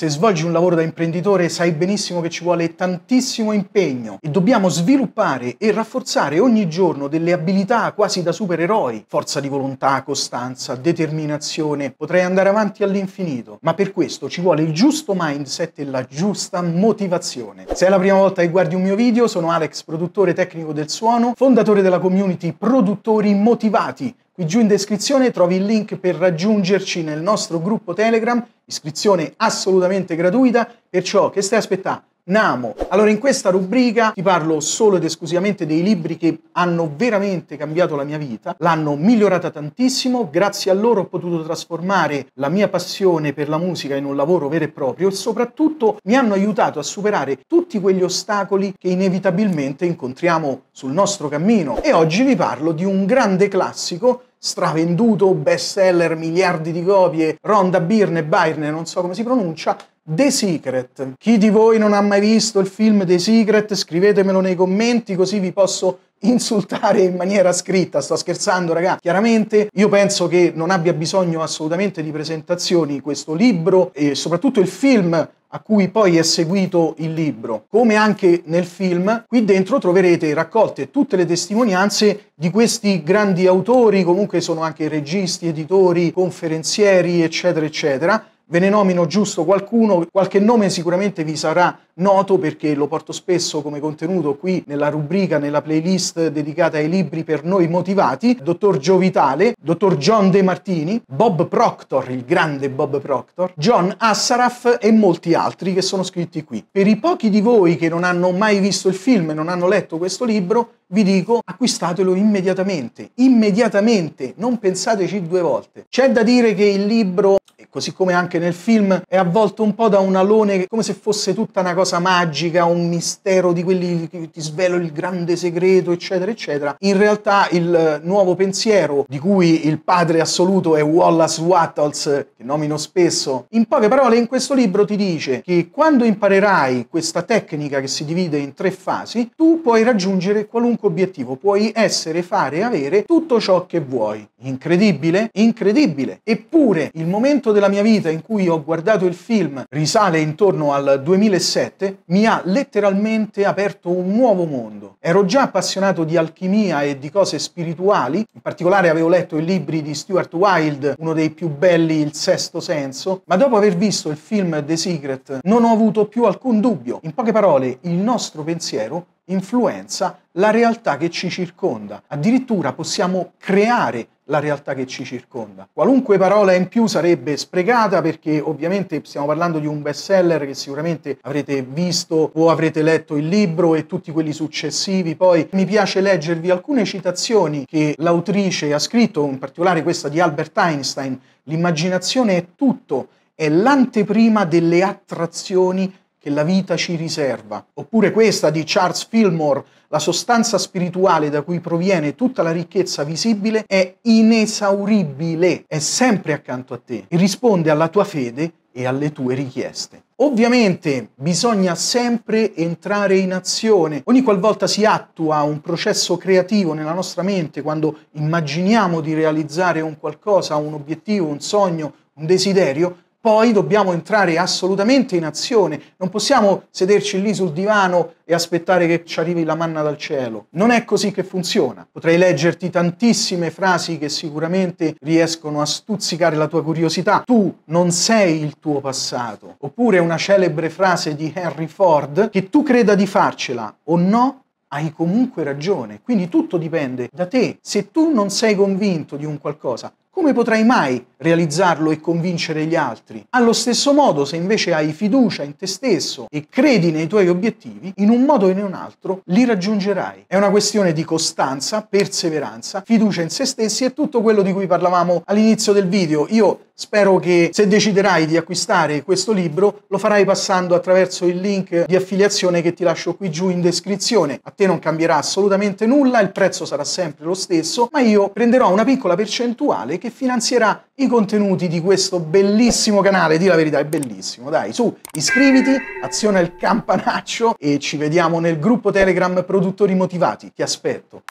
Se svolgi un lavoro da imprenditore sai benissimo che ci vuole tantissimo impegno e dobbiamo sviluppare e rafforzare ogni giorno delle abilità quasi da supereroi, forza di volontà, costanza, determinazione, potrei andare avanti all'infinito, ma per questo ci vuole il giusto mindset e la giusta motivazione. Se è la prima volta che guardi un mio video, sono Alex, produttore tecnico del suono, fondatore della community Produttori Motivati Qui giù in descrizione trovi il link per raggiungerci nel nostro gruppo Telegram, iscrizione assolutamente gratuita, perciò che stai aspettando? Namo. Allora in questa rubrica ti parlo solo ed esclusivamente dei libri che hanno veramente cambiato la mia vita, l'hanno migliorata tantissimo, grazie a loro ho potuto trasformare la mia passione per la musica in un lavoro vero e proprio e soprattutto mi hanno aiutato a superare tutti quegli ostacoli che inevitabilmente incontriamo sul nostro cammino. E oggi vi parlo di un grande classico stravenduto, best seller, miliardi di copie, Ronda Birne, Byrne, non so come si pronuncia, The Secret. Chi di voi non ha mai visto il film The Secret? Scrivetemelo nei commenti così vi posso insultare in maniera scritta. Sto scherzando, raga. Chiaramente io penso che non abbia bisogno assolutamente di presentazioni questo libro e soprattutto il film a cui poi è seguito il libro, come anche nel film, qui dentro troverete raccolte tutte le testimonianze di questi grandi autori, comunque sono anche registi, editori, conferenzieri, eccetera, eccetera. Ve ne nomino giusto qualcuno, qualche nome sicuramente vi sarà noto perché lo porto spesso come contenuto qui nella rubrica, nella playlist dedicata ai libri per noi motivati, dottor Giovitale, dottor John De Martini, Bob Proctor, il grande Bob Proctor, John Assaraf e molti altri che sono scritti qui. Per i pochi di voi che non hanno mai visto il film e non hanno letto questo libro, vi dico acquistatelo immediatamente, immediatamente, non pensateci due volte. C'è da dire che il libro, così come anche nel film, è avvolto un po' da un alone come se fosse tutta una cosa cosa magica, un mistero di quelli che ti svelo il grande segreto, eccetera, eccetera. In realtà il eh, nuovo pensiero di cui il padre assoluto è Wallace Wattles, che nomino spesso, in poche parole in questo libro ti dice che quando imparerai questa tecnica che si divide in tre fasi, tu puoi raggiungere qualunque obiettivo, puoi essere, fare avere tutto ciò che vuoi. Incredibile? Incredibile! Eppure il momento della mia vita in cui ho guardato il film risale intorno al 2007, mi ha letteralmente aperto un nuovo mondo. Ero già appassionato di alchimia e di cose spirituali, in particolare avevo letto i libri di Stuart Wilde, uno dei più belli, Il Sesto Senso, ma dopo aver visto il film The Secret non ho avuto più alcun dubbio. In poche parole, il nostro pensiero influenza la realtà che ci circonda. Addirittura possiamo creare la realtà che ci circonda. Qualunque parola in più sarebbe sprecata perché ovviamente stiamo parlando di un best seller che sicuramente avrete visto o avrete letto il libro e tutti quelli successivi. Poi mi piace leggervi alcune citazioni che l'autrice ha scritto, in particolare questa di Albert Einstein. L'immaginazione è tutto, è l'anteprima delle attrazioni che la vita ci riserva. Oppure questa di Charles Fillmore, la sostanza spirituale da cui proviene tutta la ricchezza visibile è inesauribile, è sempre accanto a te e risponde alla tua fede e alle tue richieste. Ovviamente bisogna sempre entrare in azione. Ogni qualvolta si attua un processo creativo nella nostra mente, quando immaginiamo di realizzare un qualcosa, un obiettivo, un sogno, un desiderio, poi dobbiamo entrare assolutamente in azione, non possiamo sederci lì sul divano e aspettare che ci arrivi la manna dal cielo. Non è così che funziona. Potrei leggerti tantissime frasi che sicuramente riescono a stuzzicare la tua curiosità. Tu non sei il tuo passato. Oppure una celebre frase di Henry Ford, che tu creda di farcela o no, hai comunque ragione. Quindi tutto dipende da te. Se tu non sei convinto di un qualcosa, come potrai mai realizzarlo e convincere gli altri? Allo stesso modo, se invece hai fiducia in te stesso e credi nei tuoi obiettivi, in un modo o in un altro li raggiungerai. È una questione di costanza, perseveranza, fiducia in se stessi e tutto quello di cui parlavamo all'inizio del video. Io Spero che se deciderai di acquistare questo libro lo farai passando attraverso il link di affiliazione che ti lascio qui giù in descrizione. A te non cambierà assolutamente nulla, il prezzo sarà sempre lo stesso, ma io prenderò una piccola percentuale che finanzierà i contenuti di questo bellissimo canale. Di la verità, è bellissimo. Dai, su, iscriviti, aziona il campanaccio e ci vediamo nel gruppo Telegram Produttori Motivati. Ti aspetto.